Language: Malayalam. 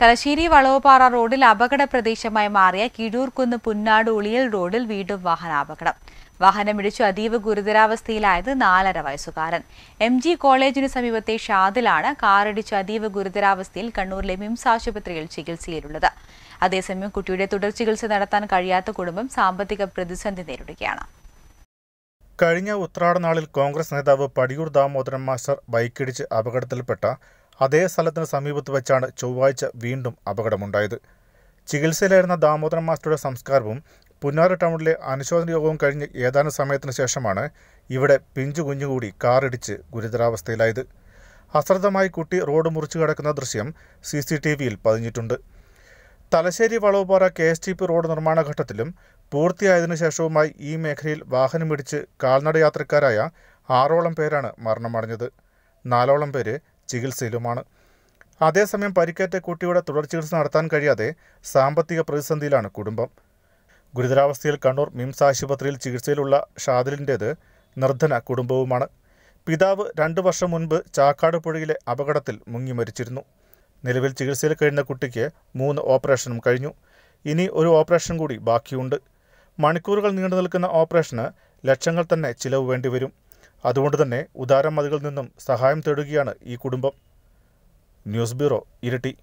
തലശ്ശേരി വളവുപാറ റോഡിൽ അപകട പ്രദേശമായി മാറിയ കിഴൂർക്കുന്ന് പുന്നാട് ഉളിയൽ റോഡിൽ വീണ്ടും വാഹനാപകടം വാഹനമിടിച്ചു അതീവ ഗുരുതരാവസ്ഥയിലായത് നാലര വയസ്സുകാരൻ എം ജി കോളേജിനു സമീപത്തെ ഷാദിലാണ് കാറിടിച്ചു അതീവ ഗുരുതരാവസ്ഥയിൽ കണ്ണൂരിലെ മിംസ് ആശുപത്രിയിൽ ചികിത്സയിലുള്ളത് അതേസമയം കുട്ടിയുടെ തുടർ ചികിത്സ നടത്താൻ കഴിയാത്ത കുടുംബം സാമ്പത്തിക പ്രതിസന്ധി നേരിടുകയാണ് കഴിഞ്ഞ ഉത്രാടനാളിൽ കോൺഗ്രസ് നേതാവ് പടിയൂർ ദാമോദരൻ മാസ്റ്റർ ബൈക്കിടിച്ച് അപകടത്തിൽപ്പെട്ട അതേ സ്ഥലത്തിന് സമീപത്ത് വെച്ചാണ് ചൊവ്വാഴ്ച വീണ്ടും അപകടമുണ്ടായത് ചികിത്സയിലായിരുന്ന ദാമോദരൻ മാസ്റ്ററുടെ സംസ്കാരവും പുന്നാറ് ടൗണിലെ അനുശോചന യോഗവും കഴിഞ്ഞ് ഏതാനും സമയത്തിന് ശേഷമാണ് ഇവിടെ പിഞ്ചു കുഞ്ഞുകൂടി കാറിടിച്ച് ഗുരുതരാവസ്ഥയിലായത് അശ്രദ്ധമായി കുട്ടി റോഡ് മുറിച്ചു കിടക്കുന്ന ദൃശ്യം സി സി ടി വിയിൽ പതിഞ്ഞിട്ടുണ്ട് Thalassery Valavupara K S T P road നിർമ്മാണ ഘട്ടത്തിലും പൂർത്തിയായതിനു ശേഷവുമായി ഈ മേഖലയിൽ വാഹനമിടിച്ച് കാൽനട യാത്രക്കാരായ ആറോളം പേരാണ് മരണമടഞ്ഞത് നാലോളം പേര് ചികിത്സയിലുമാണ് അതേസമയം പരിക്കേറ്റ കുട്ടിയുടെ തുടർ ചികിത്സ നടത്താൻ കഴിയാതെ സാമ്പത്തിക പ്രതിസന്ധിയിലാണ് കുടുംബം ഗുരുതരാവസ്ഥയിൽ കണ്ണൂർ മിംസ് ആശുപത്രിയിൽ ചികിത്സയിലുള്ള ഷാദിലിൻ്റേത് നിർദ്ധന കുടുംബവുമാണ് പിതാവ് രണ്ടു വർഷം മുൻപ് ചാക്കാട് പുഴയിലെ അപകടത്തിൽ മുങ്ങി മരിച്ചിരുന്നു നിലവിൽ ചികിത്സയിൽ കഴിയുന്ന കുട്ടിക്ക് മൂന്ന് ഓപ്പറേഷനും കഴിഞ്ഞു ഇനി ഒരു ഓപ്പറേഷൻ കൂടി ബാക്കിയുണ്ട് മണിക്കൂറുകൾ നീണ്ടു നിൽക്കുന്ന ഓപ്പറേഷന് ലക്ഷങ്ങൾ തന്നെ ചിലവ് വേണ്ടിവരും അതുകൊണ്ട് തന്നെ ഉദാരമതികളിൽ നിന്നും സഹായം തേടുകയാണ് ഈ കുടുംബം ന്യൂസ് ബ്യൂറോ ഇരട്ടി